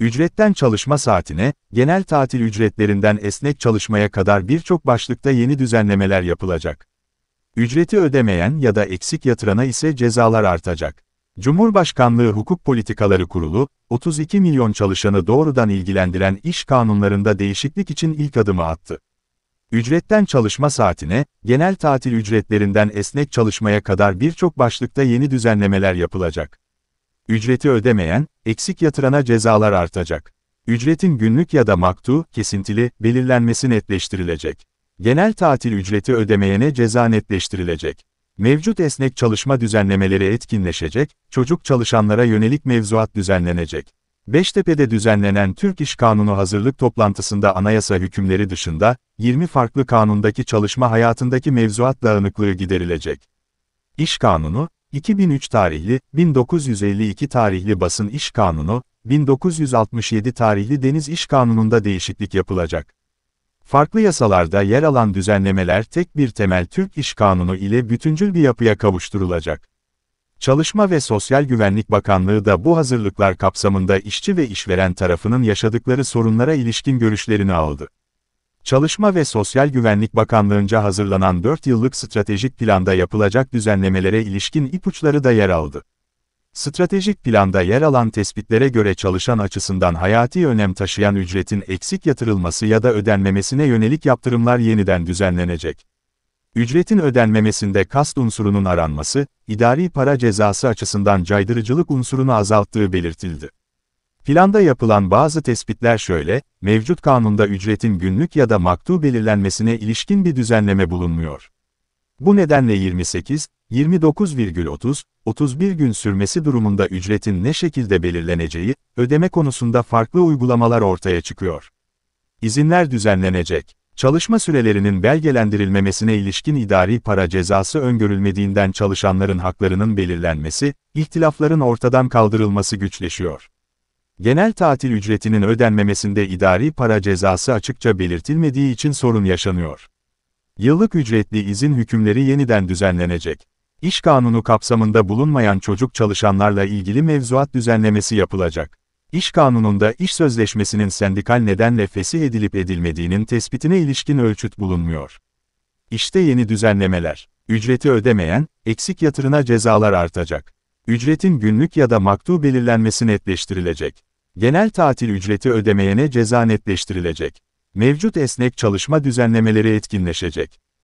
Ücretten çalışma saatine, genel tatil ücretlerinden esnek çalışmaya kadar birçok başlıkta yeni düzenlemeler yapılacak. Ücreti ödemeyen ya da eksik yatırana ise cezalar artacak. Cumhurbaşkanlığı Hukuk Politikaları Kurulu, 32 milyon çalışanı doğrudan ilgilendiren iş kanunlarında değişiklik için ilk adımı attı. Ücretten çalışma saatine, genel tatil ücretlerinden esnek çalışmaya kadar birçok başlıkta yeni düzenlemeler yapılacak. Ücreti ödemeyen, eksik yatırana cezalar artacak. Ücretin günlük ya da maktu, kesintili, belirlenmesi netleştirilecek. Genel tatil ücreti ödemeyene ceza netleştirilecek. Mevcut esnek çalışma düzenlemeleri etkinleşecek, çocuk çalışanlara yönelik mevzuat düzenlenecek. Beştepe'de düzenlenen Türk İş Kanunu hazırlık toplantısında anayasa hükümleri dışında, 20 farklı kanundaki çalışma hayatındaki mevzuat dağınıklığı giderilecek. İş Kanunu, 2003 tarihli, 1952 tarihli basın iş kanunu, 1967 tarihli deniz iş kanununda değişiklik yapılacak. Farklı yasalarda yer alan düzenlemeler tek bir temel Türk iş Kanunu ile bütüncül bir yapıya kavuşturulacak. Çalışma ve Sosyal Güvenlik Bakanlığı da bu hazırlıklar kapsamında işçi ve işveren tarafının yaşadıkları sorunlara ilişkin görüşlerini aldı. Çalışma ve Sosyal Güvenlik Bakanlığı'nca hazırlanan 4 yıllık stratejik planda yapılacak düzenlemelere ilişkin ipuçları da yer aldı. Stratejik planda yer alan tespitlere göre çalışan açısından hayati önem taşıyan ücretin eksik yatırılması ya da ödenmemesine yönelik yaptırımlar yeniden düzenlenecek. Ücretin ödenmemesinde kast unsurunun aranması, idari para cezası açısından caydırıcılık unsurunu azalttığı belirtildi. Planda yapılan bazı tespitler şöyle, mevcut kanunda ücretin günlük ya da maktu belirlenmesine ilişkin bir düzenleme bulunmuyor. Bu nedenle 28, 29,30, 31 gün sürmesi durumunda ücretin ne şekilde belirleneceği, ödeme konusunda farklı uygulamalar ortaya çıkıyor. İzinler düzenlenecek. Çalışma sürelerinin belgelendirilmemesine ilişkin idari para cezası öngörülmediğinden çalışanların haklarının belirlenmesi, ihtilafların ortadan kaldırılması güçleşiyor. Genel tatil ücretinin ödenmemesinde idari para cezası açıkça belirtilmediği için sorun yaşanıyor. Yıllık ücretli izin hükümleri yeniden düzenlenecek. İş kanunu kapsamında bulunmayan çocuk çalışanlarla ilgili mevzuat düzenlemesi yapılacak. İş kanununda iş sözleşmesinin sendikal nedenle fesih edilip edilmediğinin tespitine ilişkin ölçüt bulunmuyor. İşte yeni düzenlemeler. Ücreti ödemeyen, eksik yatırına cezalar artacak. Ücretin günlük ya da maktu belirlenmesi netleştirilecek. Genel tatil ücreti ödemeyene ceza netleştirilecek. Mevcut esnek çalışma düzenlemeleri etkinleşecek.